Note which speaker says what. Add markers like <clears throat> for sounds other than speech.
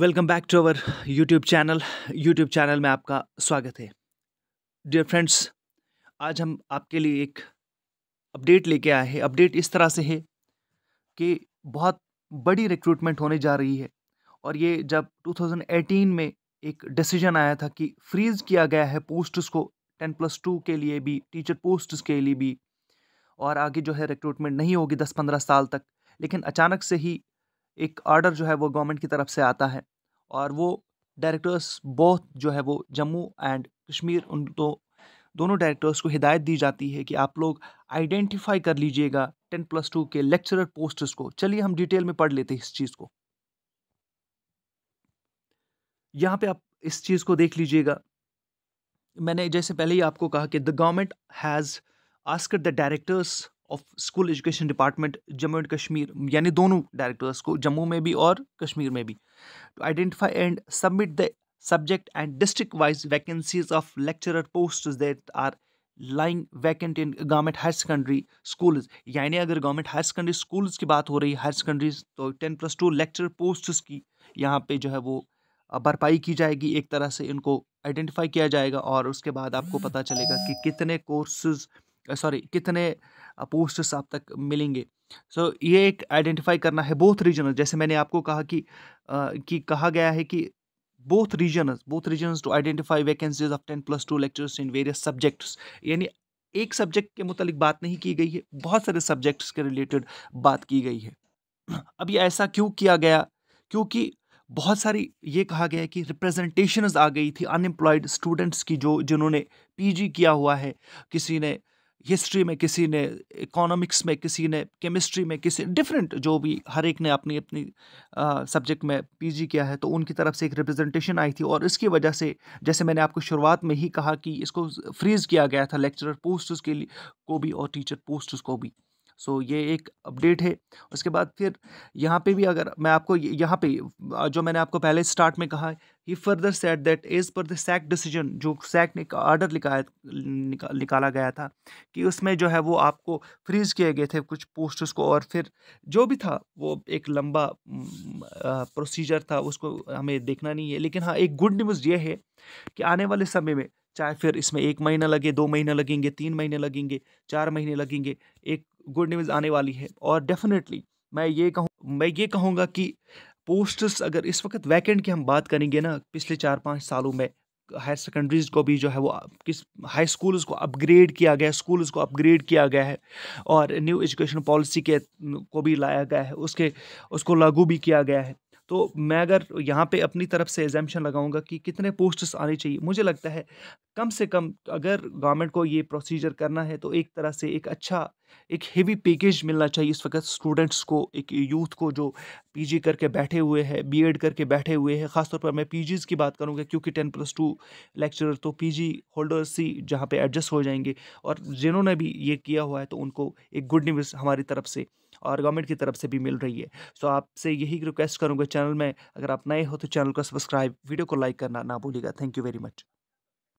Speaker 1: welcome back to our YouTube channel YouTube channel में आपका स्वागत है डियर फ्रेंड्स आज हम आपके लिए एक अपडेट लेके आए हैं अपडेट इस तरह से है कि बहुत बड़ी रिक्रूटमेंट होने जा रही है और ये जब 2018 में एक डिसीजन आया था कि फ्रीज़ किया गया है पोस्ट्स को टेन प्लस टू के लिए भी टीचर पोस्ट्स के लिए भी और आगे जो है रिक्रूटमेंट नहीं होगी दस पंद्रह साल तक लेकिन अचानक से ही एक आर्डर जो है वो गवर्नमेंट की तरफ से आता है और वो डायरेक्टर्स बहुत जो है वो जम्मू एंड कश्मीर उन तो दोनों डायरेक्टर्स को हिदायत दी जाती है कि आप लोग आइडेंटिफाई कर लीजिएगा टेन प्लस टू के लेक्चरर पोस्टर्स को चलिए हम डिटेल में पढ़ लेते हैं इस चीज़ को यहाँ पे आप इस चीज़ को देख लीजिएगा मैंने जैसे पहले ही आपको कहा कि the government has asked the directors of school education department Jammu and Kashmir यानी दोनों डायरेक्टर्स को जम्मू में भी और कश्मीर में भी to identify and submit the subject and district wise vacancies of lecturer post that are lying vacant in government higher secondary schools यानी अगर गवर्नमेंट हायर सेकेंडरी स्कूल्स की बात हो रही है हायर सेकेंडरी तो ten plus two lecture post की यहाँ पे जो है वो भरपाई की जाएगी एक तरह से इनको आइडेंटिफाई किया जाएगा और उसके बाद आपको पता चलेगा कि कितने कोर्सेज़ सॉरी कितने पोस्ट्स आप तक मिलेंगे सो so, ये एक आइडेंटिफाई करना है बोथ रीजनल जैसे मैंने आपको कहा कि आ, कि कहा गया है कि both regions both regions to identify vacancies of ten plus two lecturers in various subjects यानी एक सब्जेक्ट के मुतालिक बात नहीं की गई है बहुत सारे सब्जेक्ट्स के रिलेटेड बात की गई है <clears throat> अब ये ऐसा क्यों किया गया क्योंकि बहुत सारी ये कहा गया कि रिप्रेजेंटेशंस आ गई थी अनएम्प्लॉयड स्टूडेंट्स की जो जिन्होंने पीजी किया हुआ है किसी ने हिस्ट्री में किसी ने इकोनॉमिक्स में किसी ने केमिस्ट्री में किसी डिफरेंट जो भी हर एक ने अपनी अपनी सब्जेक्ट में पीजी किया है तो उनकी तरफ से एक रिप्रेजेंटेशन आई थी और इसकी वजह से जैसे मैंने आपको शुरुआत में ही कहा कि इसको फ्रीज़ किया गया था लेक्चरर पोस्ट के लिए को भी और टीचर पोस्ट को भी सो ये एक अपडेट है उसके बाद फिर यहाँ पे भी अगर मैं आपको यहाँ पे जो मैंने आपको पहले स्टार्ट में कहा ही further set that as per the sac decision जो सैक ने आर्डर लिखाया निका, निकाला गया था कि उसमें जो है वो आपको फ्रीज किए गए थे कुछ पोस्टर्स को और फिर जो भी था वो एक लंबा प्रोसीजर था उसको हमें देखना नहीं है लेकिन हाँ एक गुड न्यूज़ ये है कि आने वाले समय में चाहे फिर इसमें एक महीना लगे दो महीना लगेंगे तीन महीने लगेंगे चार महीने लगेंगे एक गुड न्यूज़ आने वाली है और डेफिनेटली मैं ये कहूँ मैं ये कहूँगा कि पोस्ट्स अगर इस वक्त वैकेंट की हम बात करेंगे ना पिछले चार पाँच सालों में हायर सेकेंडरीज को भी जो है वो किस हाई स्कूल्स को अपग्रेड किया गया है स्कूल्स को अपग्रेड किया गया है और न्यू एजुकेशन पॉलिसी के को भी लाया गया है उसके उसको लागू भी किया गया है तो मैं अगर यहाँ पे अपनी तरफ से एग्जामेशन लगाऊंगा कि कितने पोस्ट्स आने चाहिए मुझे लगता है कम से कम अगर गवर्नमेंट को ये प्रोसीजर करना है तो एक तरह से एक अच्छा एक हेवी पैकेज मिलना चाहिए इस वक्त स्टूडेंट्स को एक यूथ को जो पीजी करके बैठे हुए हैं बीएड करके बैठे हुए हैं ख़ासतौर पर मैं पीजीज़ की बात करूँगा क्योंकि टेन प्लस टू लेक्चरर तो पीजी होल्डर्स ही जहाँ पे एडजस्ट हो जाएंगे और जिन्होंने भी ये किया हुआ है तो उनको एक गुड न्यूज़ हमारी तरफ से और गवर्नमेंट की तरफ से भी मिल रही है सो so, आपसे यही रिक्वेस्ट करूँगा चैनल में अगर आप नए हो तो चैनल को सब्सक्राइब वीडियो को लाइक करना ना भूलिएगा थैंक यू वेरी मच